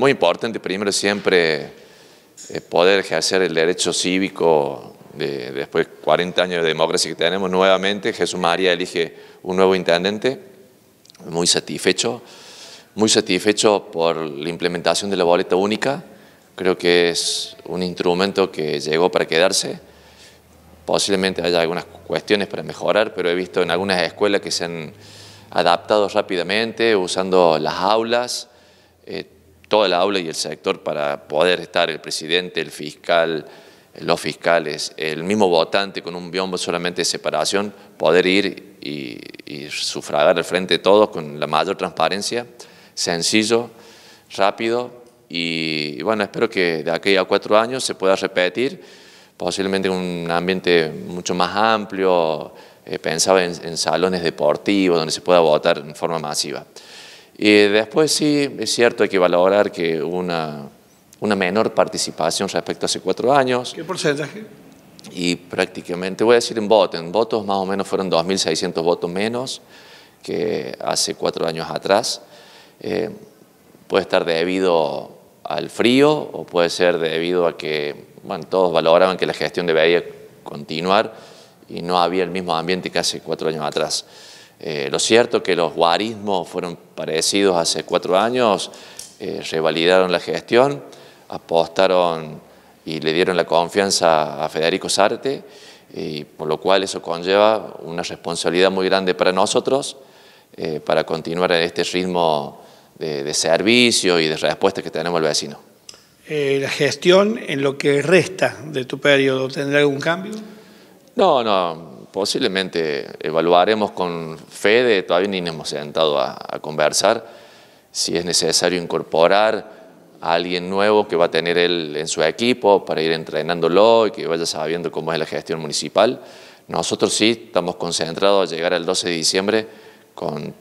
muy importante primero siempre eh, poder ejercer el derecho cívico de, después de 40 años de democracia que tenemos nuevamente. Jesús María elige un nuevo intendente, muy satisfecho, muy satisfecho por la implementación de la boleta única. Creo que es un instrumento que llegó para quedarse. Posiblemente haya algunas cuestiones para mejorar, pero he visto en algunas escuelas que se han adaptado rápidamente usando las aulas. Eh, toda la aula y el sector para poder estar el presidente, el fiscal, los fiscales, el mismo votante con un biombo solamente de separación, poder ir y, sufragar al frente de todos con la mayor transparencia, sencillo, rápido y, bueno, espero que de aquí a cuatro años se pueda repetir, posiblemente en un ambiente mucho más amplio, eh, pensaba en salones deportivos donde se pueda votar en forma masiva. Y después sí, es cierto, hay que valorar que una, una menor participación respecto a hace cuatro años. ¿Qué porcentaje? Y prácticamente, voy a decir en votos, en votos más o menos fueron 2.600 votos menos que hace cuatro años atrás. Eh, puede estar debido al frío o puede ser debido a que bueno, todos valoraban que la gestión debería continuar y no había el mismo ambiente que hace cuatro años atrás. Eh, lo cierto que los guarismos fueron parecidos hace cuatro años, eh, revalidaron la gestión, apostaron y le dieron la confianza a Federico Sarte, y por lo cual eso conlleva una responsabilidad muy grande para nosotros, eh, para continuar en este ritmo de, servicio y de respuesta que tenemos al vecino. ¿La gestión en lo que resta de tu periodo tendrá algún cambio? No, no, posiblemente evaluaremos con Fede, todavía ni nos hemos sentado a, conversar, si es necesario incorporar a alguien nuevo que va a tener él en su equipo para ir entrenándolo y que vaya sabiendo cómo es la gestión municipal. Nosotros sí estamos concentrados a llegar al 12 de diciembre con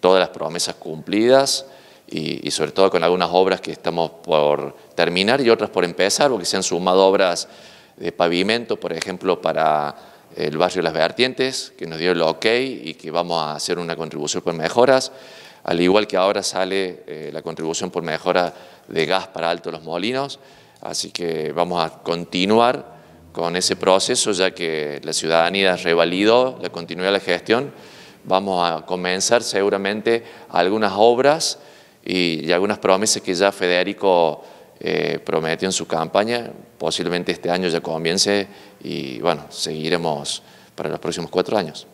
todas las promesas cumplidas y, y, sobre todo con algunas obras que estamos por terminar y otras por empezar, porque se han sumado obras de pavimento, por ejemplo, para el barrio Las Vertientes, que nos dio el ok y que vamos a hacer una contribución por mejoras, al igual que ahora sale eh, la contribución por mejora de gas para Alto Los Molinos, así que vamos a continuar con ese proceso, ya que la ciudadanía revalidó la continuidad de la gestión, vamos a comenzar seguramente algunas obras y, y algunas promesas que ya Federico eh, prometió en su campaña, posiblemente este año ya comience y bueno, seguiremos para los próximos cuatro años.